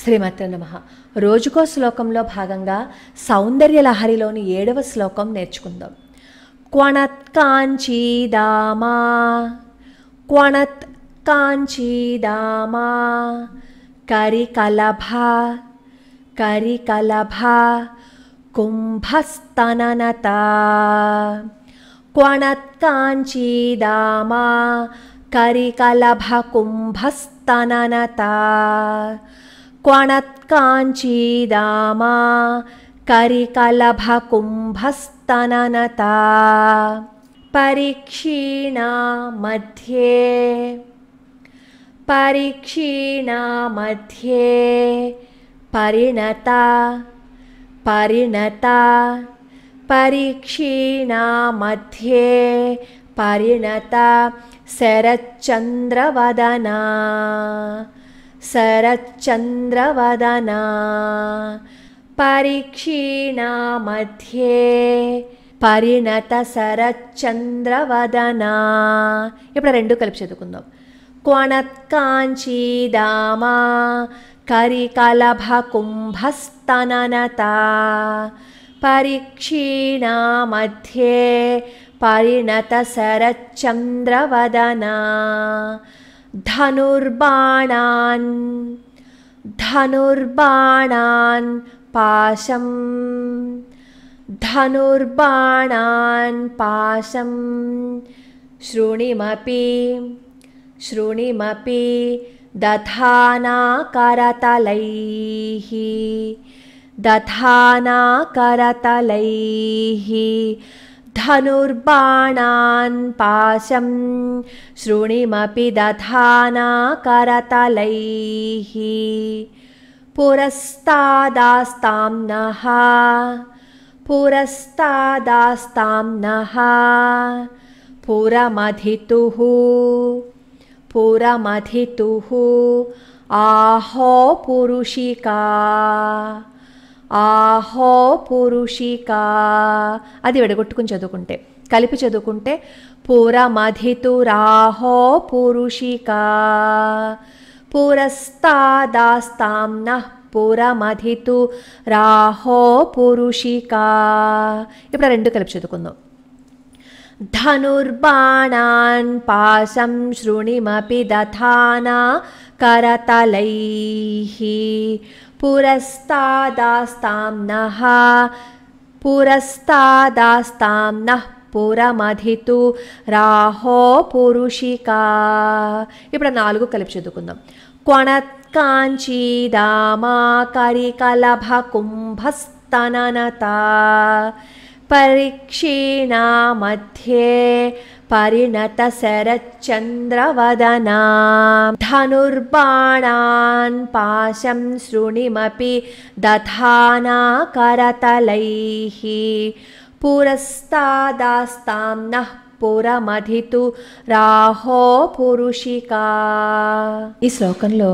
శ్రీమతి నమ రోజుకో శ్లోకంలో భాగంగా సౌందర్య లహరిలోని ఏడవ శ్లోకం నేర్చుకుందాం క్వణత్ కాంచీదామా క్వణత్ కాంచీదామా కరికలభ కరికలభ కుంభస్తననత క్వణత్ కాంచీదామా కరికలభ కుంభస్తననత क्वणत्काञ्चीदामा करिकलभकुम्भस्तननता परीक्षीणा मध्ये परीक्षीणा मध्ये परिणता परिणता परीक्षीणा मध्ये परिणता शरच्चन्द्रवदना శరచంద్రవదనా పరీక్షీణా మధ్య పరిణత శరచంద్రవదనా ఇప్పుడు రెండు కలిపి చదువుకుందాం కొణత్కాంచీదామా కరికలభ కుంభస్తననత పరీక్షీణా మధ్యే పరిణత శరచంద్రవదనా धनुर्बाणान् धनुर्बाणान् पाशं धनुर्बाणान् पाशम् शृणिमपि शृणिमपि दधाना दधानाकरतलैः दधाना धनुर्बाणान् पाशं श्रुणिमपि दधाना करतलैः पुरस्तादास्तां नः पुरमधितुः पुरमधितुः आहो पुरुषिका ఆహో పురుషిక అది విడగొట్టుకుని చదువుకుంటే కలిపి చదువుకుంటే పురమధితురాహో పురుషిక పురస్తాదాస్తాం పురమధితు రాహో పురుషిక ఇప్పుడు రెండు కలిపి చదువుకుందాం ధనుర్బాణాన్ పాశం శృణిమపి దధానా కరతలై पुरस्तादास्तां नः पुरस्तादास्तां नः పురమధితు రాహో పురుషిక ఇప్పుడు నాలుగు కలిపి చదువుకుందాం కొణత్కాంచీదామాకరికలభ కుంభస్తననత పరీక్షీణా మధ్యే పరిణత శరచంద్రవదనా ధనుర్బాణాన్ పాశం శృణిమపి దధానా करतलैः पुरस्तादास्तां పురమధితు రాహో పురుషికా ఈ శ్లోకంలో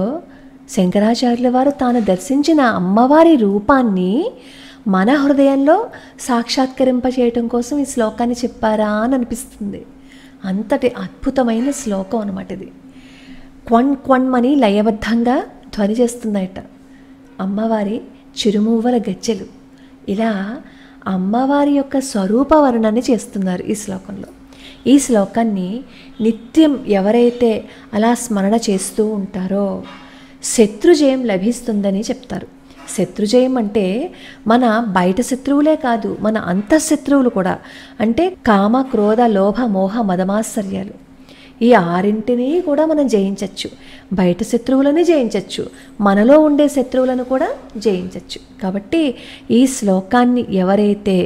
శంకరాచార్యుల వారు తాను దర్శించిన అమ్మవారి రూపాన్ని మన హృదయంలో సాక్షాత్కరింపచేయటం కోసం ఈ శ్లోకాన్ని చెప్పారా అని అనిపిస్తుంది అంతటి అద్భుతమైన శ్లోకం అనమాట ఇది క్వన్ అని లయబద్ధంగా ధ్వని చేస్తుందట అమ్మవారి చిరుమూవల గజ్జెలు ఇలా అమ్మవారి యొక్క స్వరూప వర్ణాన్ని చేస్తున్నారు ఈ శ్లోకంలో ఈ శ్లోకాన్ని నిత్యం ఎవరైతే అలా స్మరణ చేస్తూ ఉంటారో శత్రుజయం లభిస్తుందని చెప్తారు శత్రుజయం అంటే మన బయట శత్రువులే కాదు మన అంతఃశత్రువులు కూడా అంటే కామ క్రోధ లోభ మోహ మదమాశ్చర్యాలు ఈ ఆరింటిని కూడా మనం జయించవచ్చు బయట శత్రువులని జయించవచ్చు మనలో ఉండే శత్రువులను కూడా జయించవచ్చు కాబట్టి ఈ శ్లోకాన్ని ఎవరైతే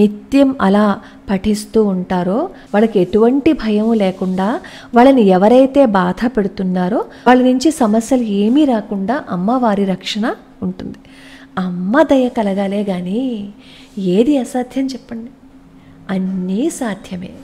నిత్యం అలా పఠిస్తూ ఉంటారో వాళ్ళకి ఎటువంటి భయం లేకుండా వాళ్ళని ఎవరైతే బాధ పెడుతున్నారో వాళ్ళ నుంచి సమస్యలు ఏమీ రాకుండా అమ్మవారి రక్షణ ఉంటుంది అమ్మ దయ కలగాలే కానీ ఏది అసాధ్యం చెప్పండి అన్నీ సాధ్యమే